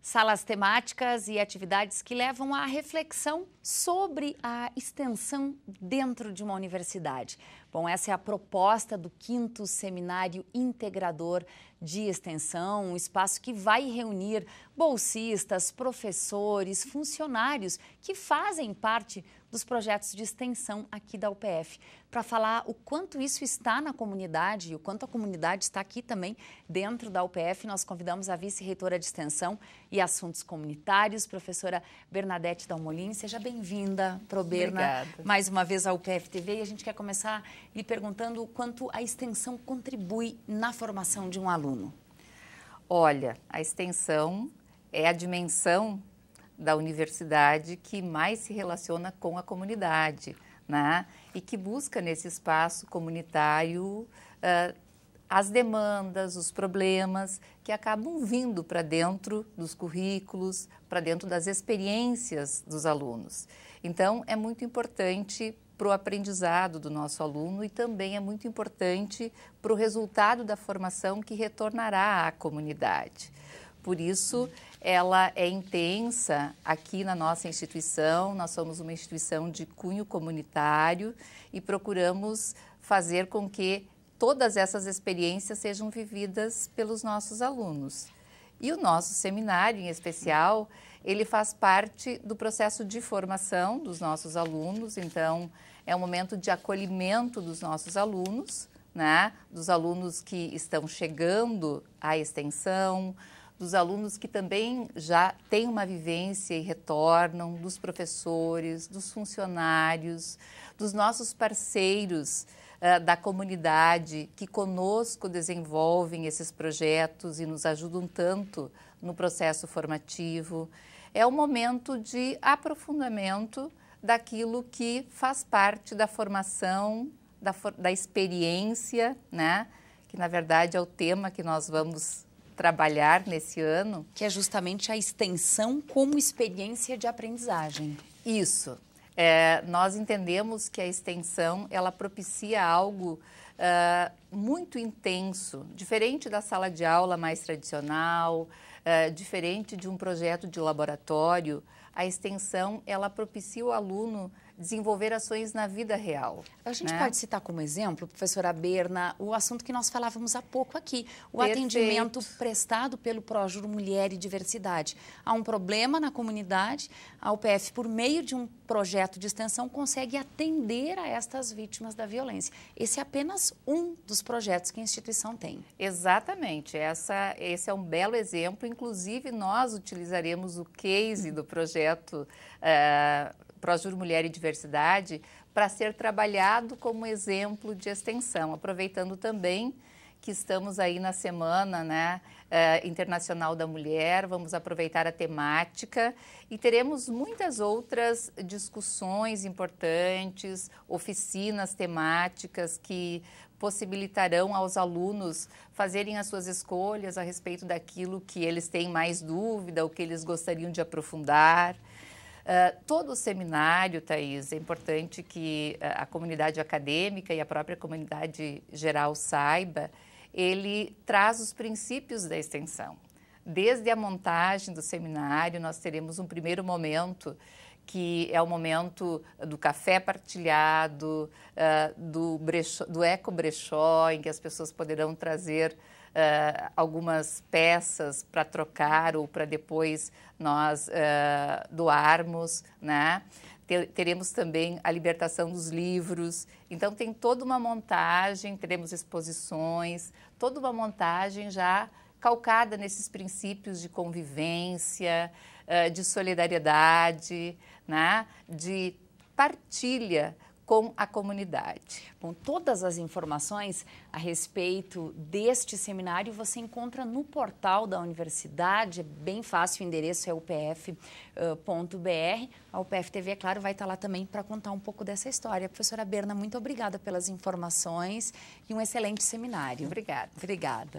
salas temáticas e atividades que levam à reflexão sobre a extensão dentro de uma universidade. Bom, essa é a proposta do quinto seminário integrador de extensão, um espaço que vai reunir bolsistas, professores, funcionários que fazem parte dos projetos de extensão aqui da UPF, para falar o quanto isso está na comunidade e o quanto a comunidade está aqui também dentro da UPF. Nós convidamos a vice-reitora de Extensão e Assuntos Comunitários, professora Bernadette Dalmolin. Seja bem-vinda, Proberna, mais uma vez à UPF TV. E a gente quer começar lhe perguntando quanto a extensão contribui na formação de um aluno. Olha, a extensão é a dimensão da universidade que mais se relaciona com a comunidade, né? E que busca nesse espaço comunitário uh, as demandas, os problemas que acabam vindo para dentro dos currículos, para dentro das experiências dos alunos. Então, é muito importante para o aprendizado do nosso aluno e também é muito importante para o resultado da formação que retornará à comunidade. Por isso, ela é intensa aqui na nossa instituição. Nós somos uma instituição de cunho comunitário e procuramos fazer com que todas essas experiências sejam vividas pelos nossos alunos. E o nosso seminário, em especial, ele faz parte do processo de formação dos nossos alunos, então é um momento de acolhimento dos nossos alunos, né? dos alunos que estão chegando à extensão, dos alunos que também já têm uma vivência e retornam, dos professores, dos funcionários, dos nossos parceiros eh, da comunidade que conosco desenvolvem esses projetos e nos ajudam tanto no processo formativo. É um momento de aprofundamento daquilo que faz parte da formação, da, for da experiência, né? que na verdade é o tema que nós vamos trabalhar nesse ano. Que é justamente a extensão como experiência de aprendizagem. Isso. É, nós entendemos que a extensão ela propicia algo uh, muito intenso, diferente da sala de aula mais tradicional, uh, diferente de um projeto de laboratório. A extensão ela propicia o aluno desenvolver ações na vida real. A gente né? pode citar como exemplo, professora Berna, o assunto que nós falávamos há pouco aqui, o Perfeito. atendimento prestado pelo Projuro Mulher e Diversidade. Há um problema na comunidade, a UPF, por meio de um projeto de extensão, consegue atender a estas vítimas da violência. Esse é apenas um dos projetos que a instituição tem. Exatamente. Essa, esse é um belo exemplo. Inclusive, nós utilizaremos o case do projeto. Uh, Projur Mulher e Diversidade para ser trabalhado como exemplo de extensão, aproveitando também que estamos aí na semana né, eh, internacional da mulher, vamos aproveitar a temática e teremos muitas outras discussões importantes, oficinas temáticas que possibilitarão aos alunos fazerem as suas escolhas a respeito daquilo que eles têm mais dúvida, o que eles gostariam de aprofundar. Ah, todo o seminário, Thais, é importante que ah, a comunidade acadêmica e a própria comunidade geral saiba, ele traz os princípios da extensão. Desde a montagem do seminário, nós teremos um primeiro momento que é o momento do café partilhado, uh, do, brechó, do eco brechó, em que as pessoas poderão trazer uh, algumas peças para trocar ou para depois nós uh, doarmos, né? teremos também a libertação dos livros. Então, tem toda uma montagem, teremos exposições, toda uma montagem já calcada nesses princípios de convivência, eh, de solidariedade, né? de partilha com a comunidade. Bom, todas as informações a respeito deste seminário você encontra no portal da universidade, é bem fácil, o endereço é upf.br. Eh, a UPF TV, é claro, vai estar lá também para contar um pouco dessa história. Professora Berna, muito obrigada pelas informações e um excelente seminário. Obrigada. Obrigada.